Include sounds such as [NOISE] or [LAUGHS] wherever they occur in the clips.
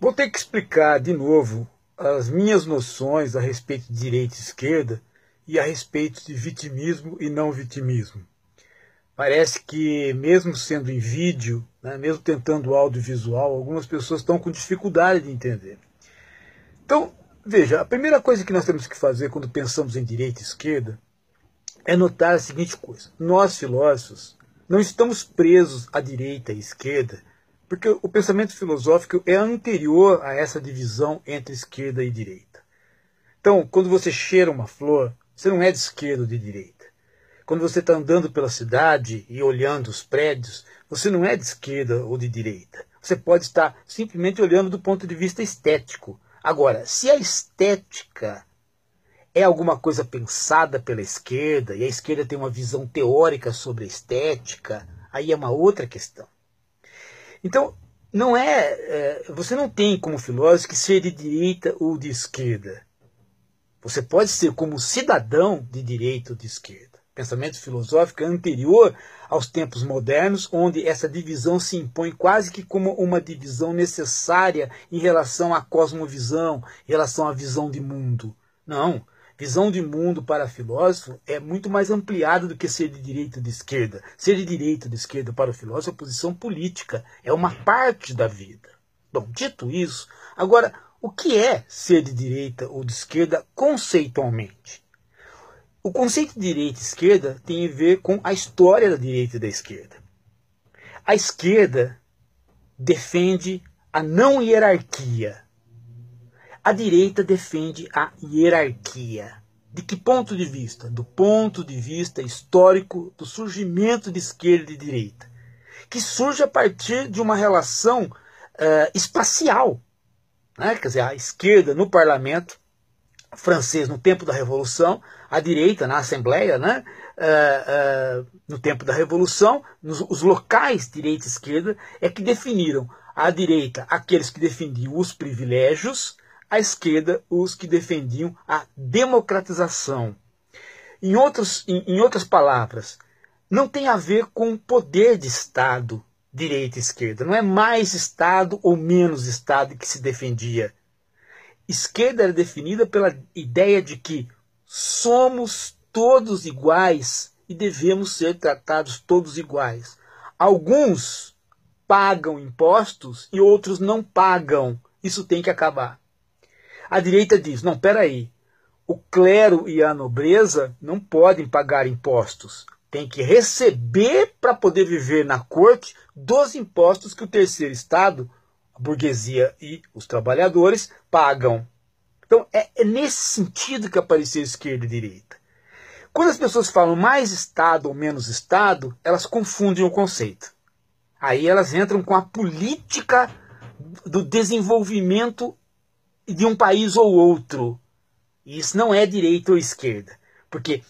Vou ter que explicar de novo as minhas noções a respeito de direita e esquerda e a respeito de vitimismo e não vitimismo. Parece que, mesmo sendo em vídeo, né, mesmo tentando audiovisual, algumas pessoas estão com dificuldade de entender. Então, veja, a primeira coisa que nós temos que fazer quando pensamos em direita e esquerda é notar a seguinte coisa: nós, filósofos, não estamos presos à direita e à esquerda porque o pensamento filosófico é anterior a essa divisão entre esquerda e direita. Então, quando você cheira uma flor, você não é de esquerda ou de direita. Quando você está andando pela cidade e olhando os prédios, você não é de esquerda ou de direita. Você pode estar simplesmente olhando do ponto de vista estético. Agora, se a estética é alguma coisa pensada pela esquerda e a esquerda tem uma visão teórica sobre a estética, aí é uma outra questão. Então, não é, é, você não tem como filósofo que ser de direita ou de esquerda. Você pode ser como cidadão de direita ou de esquerda. Pensamento filosófico é anterior aos tempos modernos, onde essa divisão se impõe quase que como uma divisão necessária em relação à cosmovisão, em relação à visão de mundo. Não, visão de mundo para filósofo é muito mais ampliada do que ser de direita ou de esquerda. Ser de direita ou de esquerda para o filósofo é posição política, é uma parte da vida. Bom, dito isso, agora, o que é ser de direita ou de esquerda conceitualmente? O conceito de direita e esquerda tem a ver com a história da direita e da esquerda. A esquerda defende a não hierarquia, a direita defende a hierarquia. De que ponto de vista? Do ponto de vista histórico do surgimento de esquerda e direita, que surge a partir de uma relação uh, espacial. Né? Quer dizer, a esquerda no parlamento francês no tempo da Revolução, a direita na Assembleia, né? Uh, uh, no tempo da Revolução, nos, os locais direita e esquerda é que definiram à direita aqueles que defendiam os privilégios à esquerda os que defendiam a democratização. Em, outros, em, em outras palavras, não tem a ver com poder de Estado, direita e esquerda. Não é mais Estado ou menos Estado que se defendia. Esquerda era definida pela ideia de que somos todos iguais e devemos ser tratados todos iguais. Alguns pagam impostos e outros não pagam. Isso tem que acabar. A direita diz: não, peraí, o clero e a nobreza não podem pagar impostos. Tem que receber para poder viver na corte dos impostos que o terceiro Estado, a burguesia e os trabalhadores pagam. Então é, é nesse sentido que apareceu esquerda e direita. Quando as pessoas falam mais Estado ou menos Estado, elas confundem o conceito. Aí elas entram com a política do desenvolvimento de um país ou outro. E isso não é direita ou esquerda, porque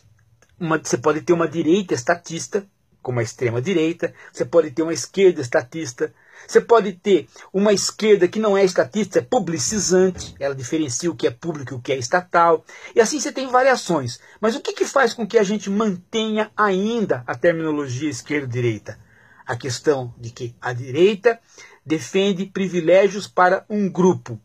uma, você pode ter uma direita estatista, como a extrema-direita, você pode ter uma esquerda estatista, você pode ter uma esquerda que não é estatista, é publicizante, ela diferencia o que é público e o que é estatal. E assim você tem variações. Mas o que, que faz com que a gente mantenha ainda a terminologia esquerda-direita? A questão de que a direita defende privilégios para um grupo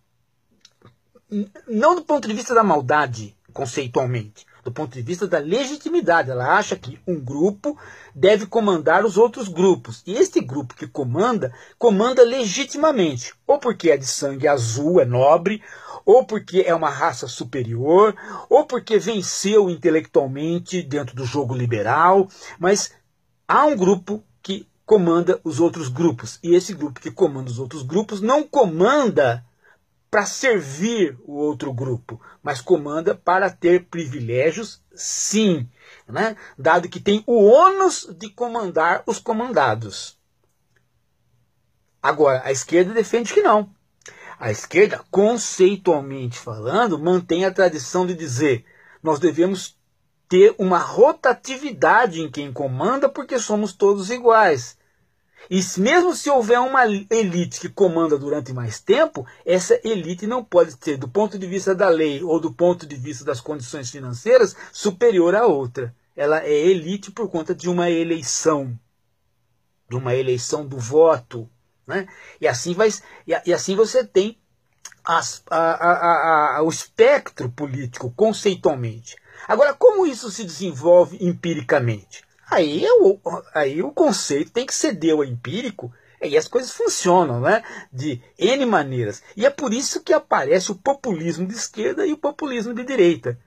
não do ponto de vista da maldade, conceitualmente, do ponto de vista da legitimidade. Ela acha que um grupo deve comandar os outros grupos. E este grupo que comanda, comanda legitimamente. Ou porque é de sangue azul, é nobre, ou porque é uma raça superior, ou porque venceu intelectualmente dentro do jogo liberal. Mas há um grupo que comanda os outros grupos. E esse grupo que comanda os outros grupos não comanda para servir o outro grupo, mas comanda para ter privilégios, sim, né? dado que tem o ônus de comandar os comandados. Agora, a esquerda defende que não. A esquerda, conceitualmente falando, mantém a tradição de dizer nós devemos ter uma rotatividade em quem comanda porque somos todos iguais. E mesmo se houver uma elite que comanda durante mais tempo, essa elite não pode ser, do ponto de vista da lei ou do ponto de vista das condições financeiras, superior à outra. Ela é elite por conta de uma eleição, de uma eleição do voto. Né? E, assim vai, e assim você tem as, a, a, a, o espectro político conceitualmente. Agora, como isso se desenvolve empiricamente? Aí, aí o conceito tem que ceder ao empírico e as coisas funcionam né? de N maneiras. E é por isso que aparece o populismo de esquerda e o populismo de direita.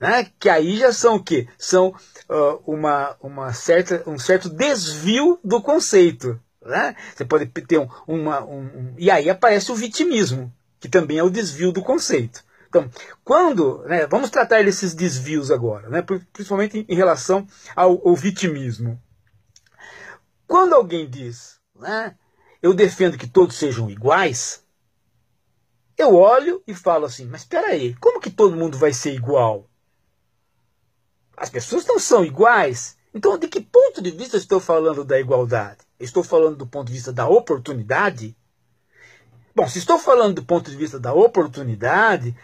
Né? Que aí já são o quê? São uh, uma, uma certa, um certo desvio do conceito. Né? Você pode ter um, uma. Um, um, e aí aparece o vitimismo, que também é o desvio do conceito. Então, quando, né, vamos tratar esses desvios agora, né, principalmente em relação ao, ao vitimismo. Quando alguém diz, né, eu defendo que todos sejam iguais, eu olho e falo assim, mas espera aí, como que todo mundo vai ser igual? As pessoas não são iguais. Então, de que ponto de vista estou falando da igualdade? Estou falando do ponto de vista da oportunidade? Bom, se estou falando do ponto de vista da oportunidade,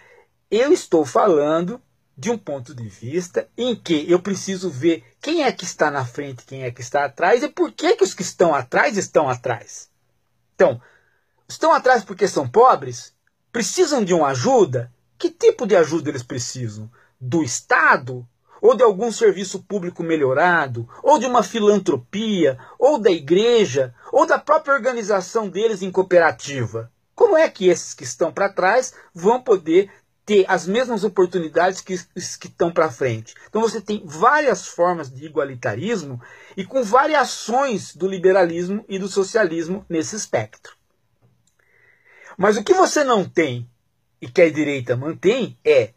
eu estou falando de um ponto de vista em que eu preciso ver quem é que está na frente, quem é que está atrás e por que, que os que estão atrás estão atrás. Então, estão atrás porque são pobres? Precisam de uma ajuda? Que tipo de ajuda eles precisam? Do Estado? Ou de algum serviço público melhorado? Ou de uma filantropia? Ou da igreja? Ou da própria organização deles em cooperativa? Como é que esses que estão para trás vão poder ter as mesmas oportunidades que, que estão para frente. Então você tem várias formas de igualitarismo e com variações do liberalismo e do socialismo nesse espectro. Mas o que você não tem e que a direita mantém é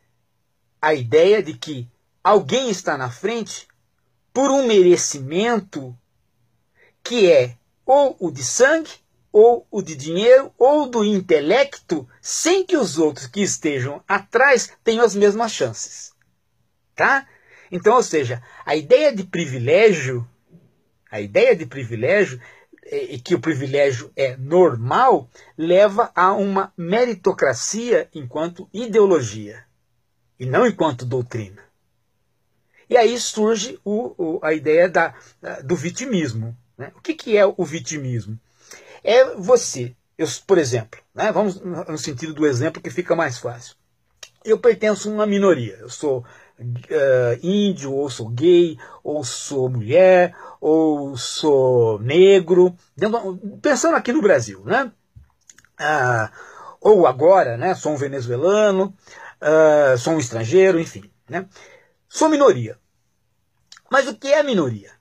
a ideia de que alguém está na frente por um merecimento que é ou o de sangue ou o de dinheiro ou do intelecto, sem que os outros que estejam atrás tenham as mesmas chances. Tá? Então, ou seja, a ideia de privilégio, a ideia de privilégio é, e que o privilégio é normal, leva a uma meritocracia enquanto ideologia e não enquanto doutrina. E aí surge o, o, a ideia da, do vitimismo. Né? O que, que é o vitimismo? É você. Eu, por exemplo, né, vamos no sentido do exemplo que fica mais fácil. Eu pertenço a uma minoria. Eu sou uh, índio, ou sou gay, ou sou mulher, ou sou negro. Pensando aqui no Brasil, né? Uh, ou agora, né? Sou um venezuelano, uh, sou um estrangeiro, enfim, né? Sou minoria. Mas o que é minoria?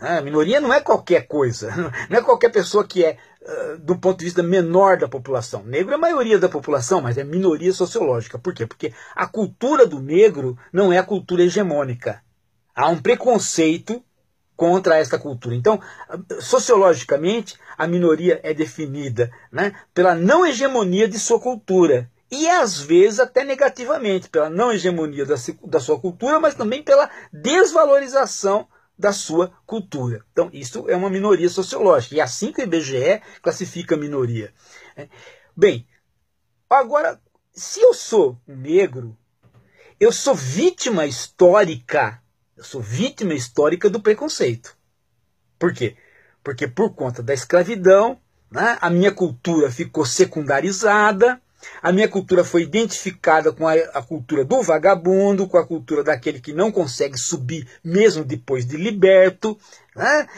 A ah, minoria não é qualquer coisa, [LAUGHS] não é qualquer pessoa que é, ah, do ponto de vista menor da população. Negro é a maioria da população, mas é minoria sociológica. Por quê? Porque a cultura do negro não é a cultura hegemônica. Há um preconceito contra esta cultura. Então, sociologicamente, a minoria é definida né, pela não hegemonia de sua cultura e às vezes até negativamente, pela não hegemonia da, da, sua cultura, mas também pela desvalorização da sua cultura. Então, isso é uma minoria sociológica. E é assim que o IBGE classifica a minoria. É. Bem, agora, se eu sou negro, eu sou vítima histórica. Eu sou vítima histórica do preconceito. Por quê? Porque por conta da escravidão, né, a minha cultura ficou secundarizada, a minha cultura foi identificada com a, a, cultura do vagabundo, com a cultura daquele que não consegue subir mesmo depois de liberto. Né?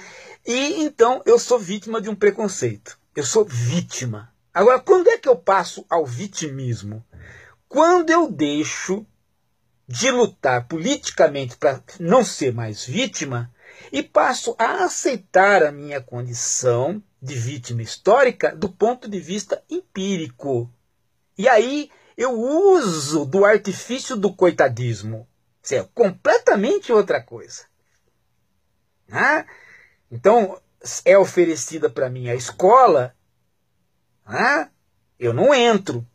E então eu sou vítima de um preconceito. Eu sou vítima. Agora, quando é que eu passo ao vitimismo? Quando eu deixo de lutar politicamente para não ser mais vítima e passo a aceitar a minha condição de vítima histórica do ponto de vista empírico. E aí eu uso do artifício do coitadismo. Isso é completamente outra coisa. Né? Então, é oferecida para mim a escola, né? eu não entro.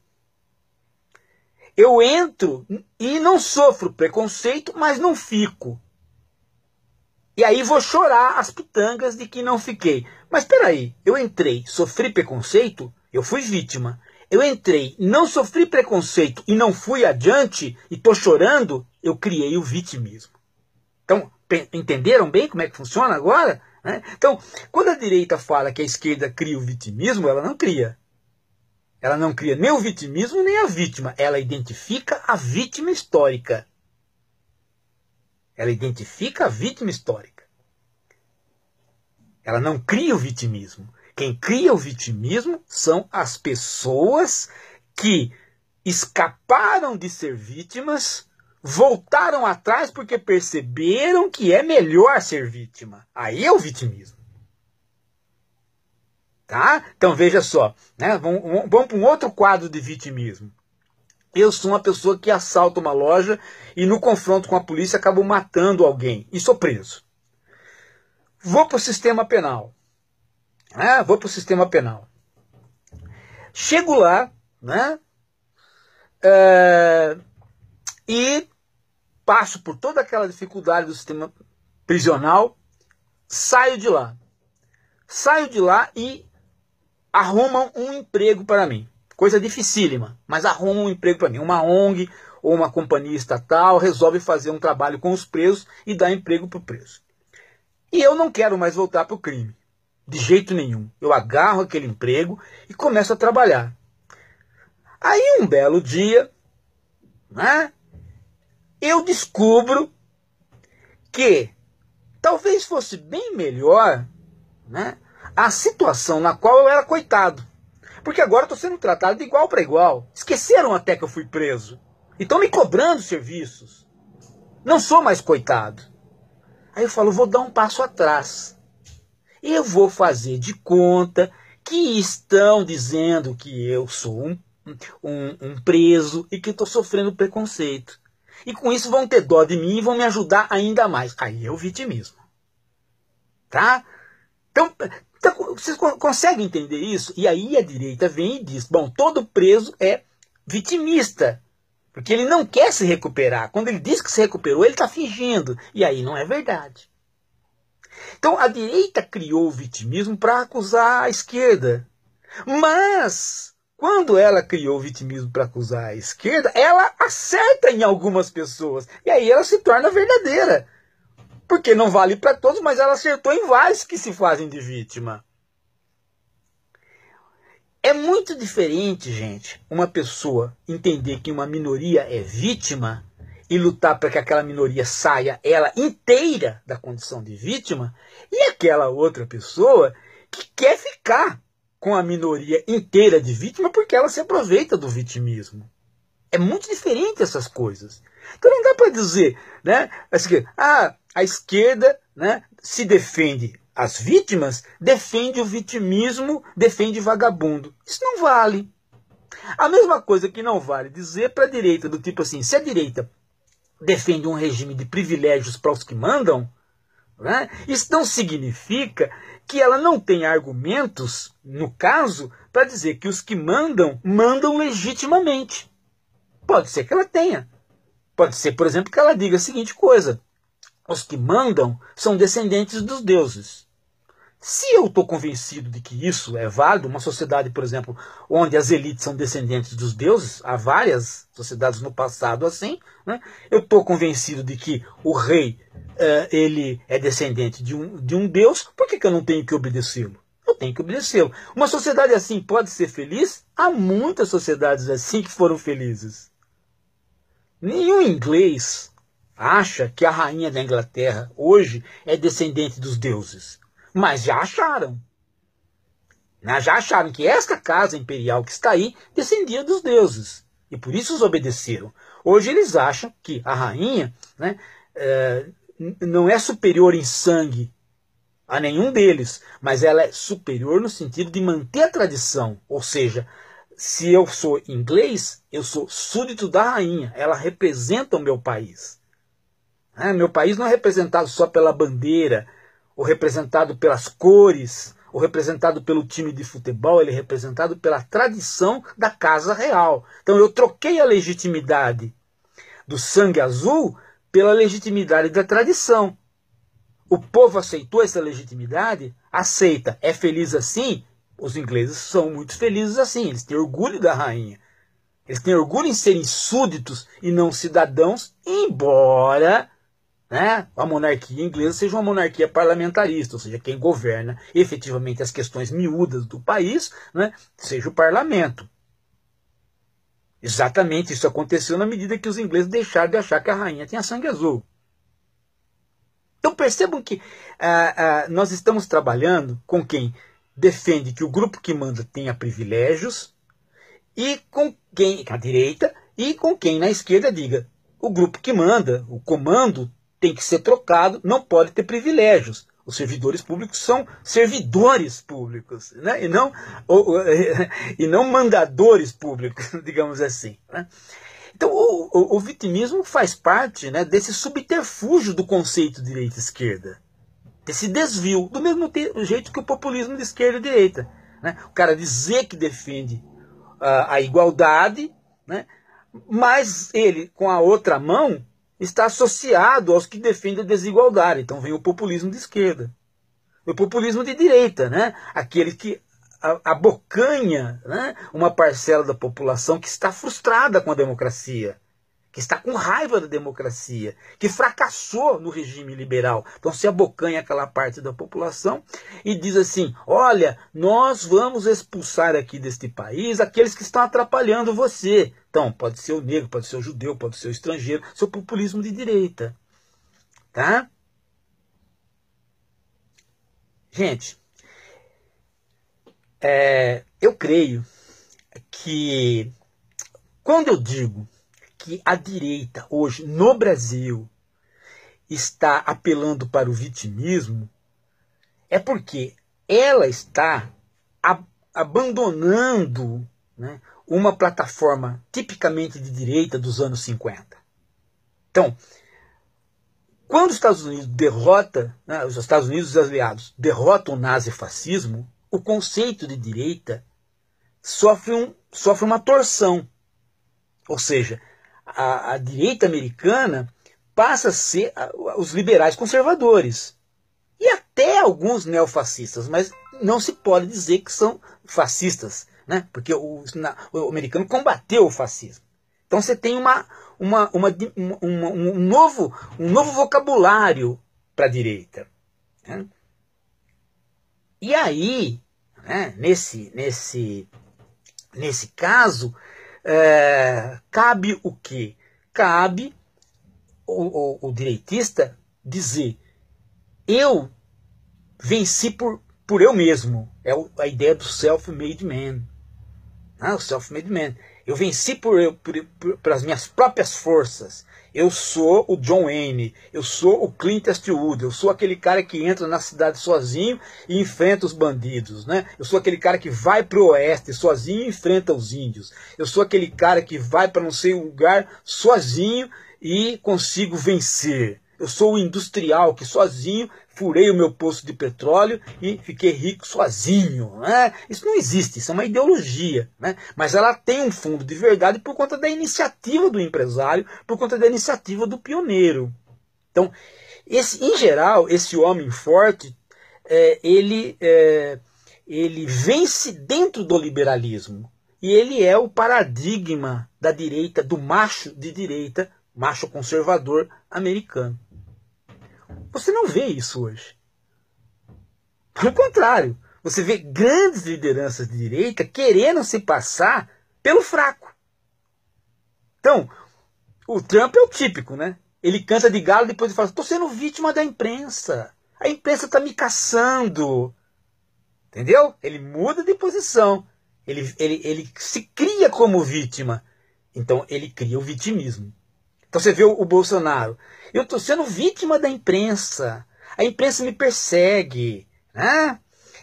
Eu entro e não sofro preconceito, mas não fico. E aí vou chorar as pitangas de que não fiquei. Mas peraí, eu entrei, sofri preconceito, eu fui vítima eu entrei, não sofri preconceito e não fui adiante e estou chorando, eu criei o vitimismo. Então, entenderam bem como é que funciona agora? Né? Então, quando a direita fala que a esquerda cria o vitimismo, ela não cria. Ela não cria nem o vitimismo nem a vítima. Ela identifica a vítima histórica. Ela identifica a vítima histórica. Ela não cria o vitimismo. Quem cria o vitimismo são as pessoas que escaparam de ser vítimas, voltaram atrás porque perceberam que é melhor ser vítima. Aí é o vitimismo. Tá? Então veja só, né? vamos, vamos para um outro quadro de vitimismo. Eu sou uma pessoa que assalta uma loja e no confronto com a polícia acabo matando alguém e sou preso. Vou para o sistema penal. Ah, vou para o sistema penal. Chego lá, né? Ah, e passo por toda aquela dificuldade do sistema prisional, saio de lá. Saio de lá e arrumam um emprego para mim. Coisa dificílima, mas arrumam um emprego para mim. Uma ONG ou uma companhia estatal resolve fazer um trabalho com os presos e dá emprego para o preso. E eu não quero mais voltar para o crime. De jeito nenhum. Eu agarro aquele emprego e começo a trabalhar. Aí um belo dia, né, eu descubro que talvez fosse bem melhor né, a situação na qual eu era coitado. Porque agora estou sendo tratado de igual para igual. Esqueceram até que eu fui preso. E estão me cobrando serviços. Não sou mais coitado. Aí eu falo, vou dar um passo atrás eu vou fazer de conta que estão dizendo que eu sou um, um, um preso e que estou sofrendo preconceito. E com isso vão ter dó de mim e vão me ajudar ainda mais. Aí é o vitimismo. Tá? Então, então vocês conseguem entender isso? E aí a direita vem e diz: bom, todo preso é vitimista. Porque ele não quer se recuperar. Quando ele diz que se recuperou, ele está fingindo. E aí não é verdade. Então a direita criou o vitimismo para acusar a esquerda. Mas quando ela criou o vitimismo para acusar a esquerda, ela acerta em algumas pessoas. E aí ela se torna verdadeira. Porque não vale para todos, mas ela acertou em vários que se fazem de vítima. É muito diferente, gente, uma pessoa entender que uma minoria é vítima e lutar para que aquela minoria saia ela inteira da condição de vítima, e aquela outra pessoa que quer ficar com a minoria inteira de vítima porque ela se aproveita do vitimismo. É muito diferente essas coisas. Então não dá para dizer, né, assim, ah, a esquerda, né, se defende as vítimas, defende o vitimismo, defende vagabundo. Isso não vale. A mesma coisa que não vale dizer para a direita, do tipo assim, se a direita defende um regime de privilégios para os que mandam, né? isso não significa que ela não tenha argumentos, no caso, para dizer que os que mandam, mandam legitimamente. Pode ser que ela tenha. Pode ser, por exemplo, que ela diga a seguinte coisa: os que mandam são descendentes dos deuses. Se eu estou convencido de que isso é válido, uma sociedade, por exemplo, onde as elites são descendentes dos deuses, há várias sociedades no passado assim, né? eu estou convencido de que o rei uh, ele é descendente de um, de um deus, por que, que eu não tenho que obedecê-lo? Eu tenho que obedecê-lo. Uma sociedade assim pode ser feliz? Há muitas sociedades assim que foram felizes. Nenhum inglês acha que a rainha da Inglaterra hoje é descendente dos deuses. Mas já acharam. Né? Já acharam que esta casa imperial que está aí descendia dos deuses. E por isso os obedeceram. Hoje eles acham que a rainha né, é, não é superior em sangue a nenhum deles, mas ela é superior no sentido de manter a tradição. Ou seja, se eu sou inglês, eu sou súdito da rainha. Ela representa o meu país. Né? meu país não é representado só pela bandeira, o representado pelas cores, o representado pelo time de futebol, ele é representado pela tradição da casa real. Então eu troquei a legitimidade do sangue azul pela legitimidade da tradição. O povo aceitou essa legitimidade? Aceita. É feliz assim? Os ingleses são muito felizes assim, eles têm orgulho da rainha. Eles têm orgulho em serem súditos e não cidadãos, embora né, a monarquia inglesa seja uma monarquia parlamentarista, ou seja, quem governa efetivamente as questões miúdas do país né, seja o parlamento. Exatamente isso aconteceu na medida que os ingleses deixaram de achar que a rainha tinha sangue azul. Então percebam que ah, ah, nós estamos trabalhando com quem defende que o grupo que manda tenha privilégios e com quem, a direita, e com quem na esquerda diga o grupo que manda, o comando, tem que ser trocado, não pode ter privilégios. Os servidores públicos são servidores públicos, né? e, não, ou, [LAUGHS] e não mandadores públicos, [LAUGHS] digamos assim. Né? Então, o, o, o, vitimismo faz parte né, desse subterfúgio do conceito de direita-esquerda, desse desvio, do mesmo jeito que o populismo de esquerda e direita. Né? O cara dizer que defende uh, a igualdade, né? mas ele, com a outra mão, está associado aos que defendem a desigualdade. Então vem o populismo de esquerda. O populismo de direita, né? aquele que abocanha né? uma parcela da população que está frustrada com a democracia, que está com raiva da democracia, que fracassou no regime liberal. Então se abocanha aquela parte da população e diz assim: olha, nós vamos expulsar aqui deste país aqueles que estão atrapalhando você então pode ser o negro, pode ser o judeu, pode ser o estrangeiro. seu populismo de direita. Tá? Gente, é, eu creio que quando eu digo que a direita hoje no Brasil está apelando para o vitimismo, é porque ela está ab abandonando né, uma plataforma tipicamente de direita dos anos 50. Então, quando os Estados Unidos derrota, né, os Estados Unidos e os aliados derrotam o nazifascismo, o conceito de direita sofre, um, sofre uma torção. Ou seja, a, a direita americana passa a ser os liberais conservadores. E até alguns neofascistas, mas não se pode dizer que são fascistas né? porque o, o americano combateu o fascismo. Então você tem uma, uma, uma, uma um, novo, um novo vocabulário para a direita. Né? E aí, né, nesse, nesse, nesse caso, é, cabe o que? Cabe o, o, o direitista dizer: eu venci por, por eu mesmo. É a ideia do self-made man. Ah, o self-made man. Eu venci por, eu, por, por, pelas minhas próprias forças. Eu sou o John Wayne, eu sou o Clint Eastwood, eu sou aquele cara que entra na cidade sozinho e enfrenta os bandidos, né? Eu sou aquele cara que vai para o oeste sozinho e enfrenta os índios. Eu sou aquele cara que vai para não sei o lugar sozinho e consigo vencer. Eu sou o industrial que sozinho furei o meu poço de petróleo e fiquei rico sozinho. Né? Isso não existe, isso é uma ideologia. Né? Mas ela tem um fundo de verdade por conta da iniciativa do empresário, por conta da iniciativa do pioneiro. Então, esse, em geral, esse homem forte, é, ele, é, ele vence dentro do liberalismo. E ele é o paradigma da direita, do macho de direita, macho conservador americano. Você não vê isso hoje. Pelo contrário, você vê grandes lideranças de direita querendo se passar pelo fraco. Então, o Trump é o típico, né? Ele canta de galo depois ele fala: estou sendo vítima da imprensa. A imprensa está me caçando. Entendeu? Ele muda de posição. Ele, ele, ele se cria como vítima. Então, ele cria o vitimismo. Então você vê o, Bolsonaro. Eu estou sendo vítima da imprensa. A imprensa me persegue. Né?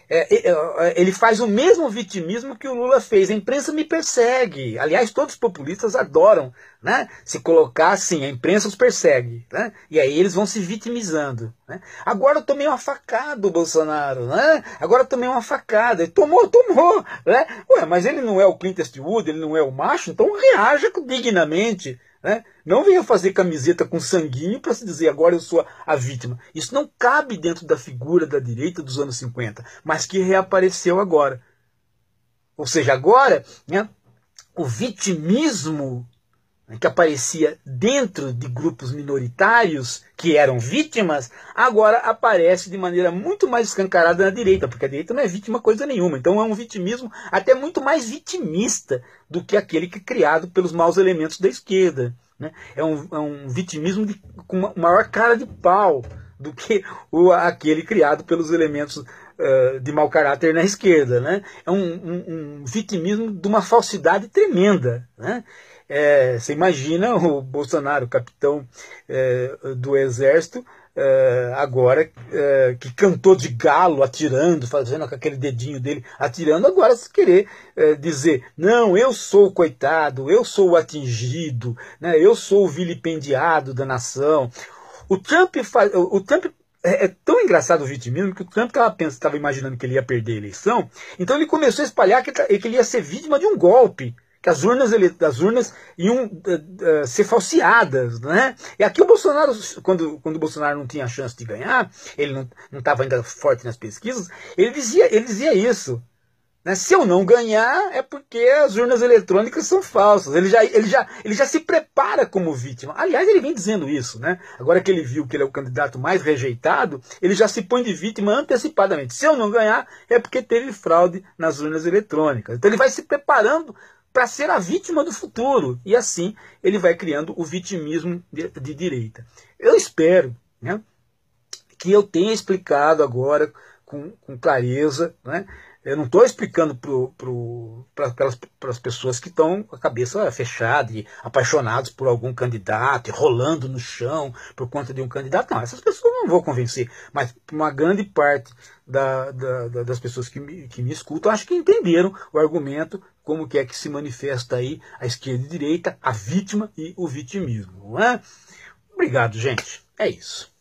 É, é, é, ele faz o mesmo vitimismo que o Lula fez. A imprensa me persegue. Aliás, todos os populistas adoram né? se colocar assim: a imprensa os persegue. Né? E aí eles vão se vitimizando. Né? Agora eu tomei uma facada, o Bolsonaro. Né? Agora eu tomei uma facada. Ele tomou, tomou. Né? Ué, mas ele não é o Clint Eastwood, ele não é o macho, então reaja dignamente. Né? Não venha fazer camiseta com sanguinho para se dizer agora eu sou a vítima. Isso não cabe dentro da figura da direita dos anos 50, mas que reapareceu agora. Ou seja, agora né, o vitimismo que aparecia dentro de grupos minoritários que eram vítimas, agora aparece de maneira muito mais escancarada na direita, porque a direita não é vítima coisa nenhuma. Então é um vitimismo até muito mais vitimista do que aquele que é criado pelos maus elementos da esquerda. Né? É, um, é um vitimismo de, com uma maior cara de pau do que o, aquele criado pelos elementos uh, de mau caráter na esquerda. Né? É um, um, um vitimismo de uma falsidade tremenda. Né? É, você imagina o Bolsonaro, capitão é, do Exército, é, agora é, que cantou de galo, atirando, fazendo com aquele dedinho dele, atirando, agora se querer é, dizer, não, eu sou o coitado, eu sou o atingido, né, eu sou o vilipendiado da nação. O Trump, faz, o Trump é, é, tão engraçado o vitimismo que o Trump estava imaginando que ele ia perder a eleição, então ele começou a espalhar que, tá, que, ele ia ser vítima de um golpe que as urnas, ele, as urnas iam uh, uh, ser falseadas. Né? E aqui o Bolsonaro, quando, quando o Bolsonaro não tinha chance de ganhar, ele não estava ainda forte nas pesquisas, ele dizia, ele dizia isso. Né? Se eu não ganhar, é porque as urnas eletrônicas são falsas. Ele já, ele, já, ele já se prepara como vítima. Aliás, ele vem dizendo isso. Né? Agora que ele viu que ele é o candidato mais rejeitado, ele já se põe de vítima antecipadamente. Se eu não ganhar, é porque teve fraude nas urnas eletrônicas. Então ele vai se preparando para ser a vítima do futuro. E assim ele vai criando o vitimismo de, de direita. Eu espero né, que eu tenha explicado agora com, com clareza. Né? Eu não estou explicando para as pessoas que estão com a cabeça fechada e apaixonados por algum candidato, e rolando no chão por conta de um candidato. Não, essas pessoas não vou convencer. Mas uma grande parte da, da, da, das pessoas que me, que me escutam, acho que entenderam o argumento como que é que se manifesta aí a esquerda e direita, a vítima e o vitimismo. Não é? Obrigado, gente. É isso.